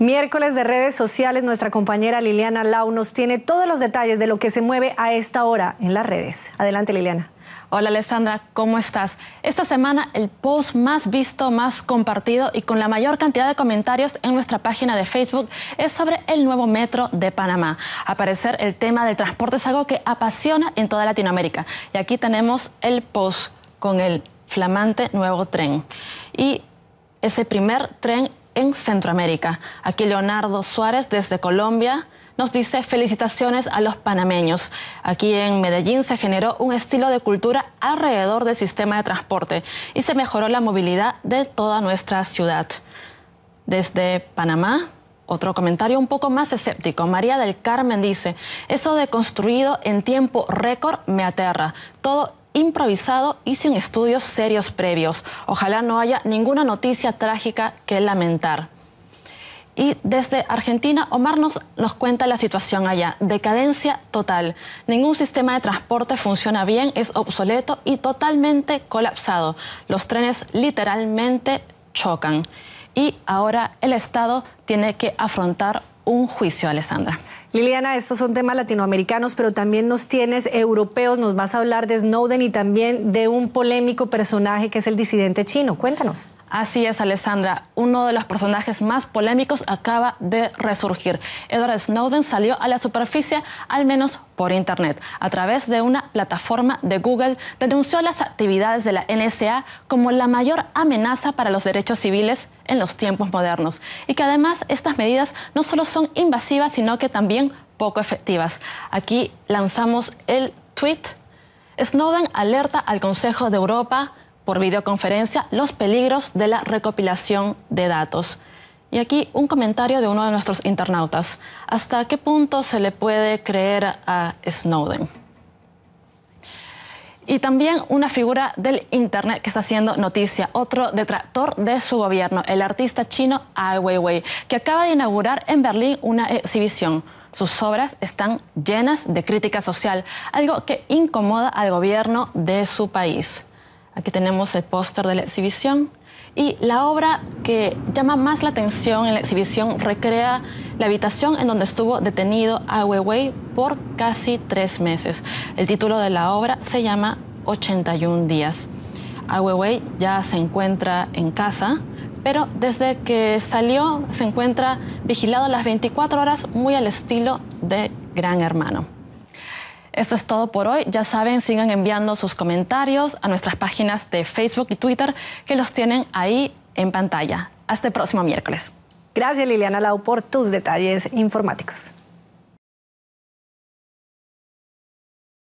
Miércoles de redes sociales, nuestra compañera Liliana Lau nos tiene todos los detalles de lo que se mueve a esta hora en las redes. Adelante, Liliana. Hola Alessandra, ¿cómo estás? Esta semana el post más visto, más compartido y con la mayor cantidad de comentarios en nuestra página de Facebook es sobre el nuevo metro de Panamá. Aparecer el tema del transporte es algo que apasiona en toda Latinoamérica. Y aquí tenemos el post con el flamante nuevo tren. Y ese primer tren en Centroamérica. Aquí Leonardo Suárez desde Colombia nos dice felicitaciones a los panameños. Aquí en Medellín se generó un estilo de cultura alrededor del sistema de transporte y se mejoró la movilidad de toda nuestra ciudad. Desde Panamá, otro comentario un poco más escéptico. María del Carmen dice, eso de construido en tiempo récord me aterra. Todo improvisado y sin estudios serios previos. Ojalá no haya ninguna noticia trágica que lamentar. Y desde Argentina, Omar nos, nos, cuenta la situación allá. Decadencia total. Ningún sistema de transporte funciona bien, es obsoleto y totalmente colapsado. Los trenes literalmente chocan. Y ahora el Estado tiene que afrontar un juicio, Alessandra. Liliana, estos son temas latinoamericanos, pero también nos tienes europeos, nos vas a hablar de Snowden y también de un polémico personaje que es el disidente chino. Cuéntanos. Así es, Alessandra. Uno de los personajes más polémicos acaba de resurgir. Edward Snowden salió a la superficie, al menos por Internet. A través de una plataforma de Google, denunció las actividades de la NSA como la mayor amenaza para los derechos civiles en los tiempos modernos. Y que además estas medidas no solo son invasivas, sino que también poco efectivas. Aquí lanzamos el tweet. Snowden alerta al Consejo de Europa por videoconferencia los peligros de la recopilación de datos. Y aquí un comentario de uno de nuestros internautas. ¿Hasta qué punto se le puede creer a Snowden? Y también una figura del Internet que está haciendo noticia, otro detractor de su gobierno, el artista chino Ai ah Weiwei, que acaba de inaugurar en Berlín una exhibición. Sus obras están llenas de crítica social, algo que incomoda al gobierno de su país. Aquí tenemos el póster de la exhibición. Y la obra que llama más la atención en la exhibición recrea la habitación en donde estuvo detenido Ai por casi tres meses. El título de la obra se llama 81 días. Ai ya se encuentra en casa, pero desde que salió se encuentra vigilado las 24 horas muy al estilo de Gran Hermano. Esto es todo por hoy. Ya saben, sigan enviando sus comentarios a nuestras páginas de Facebook y Twitter que los tienen ahí en pantalla. Hasta el próximo miércoles. Gracias Liliana Lau por tus detalles informáticos.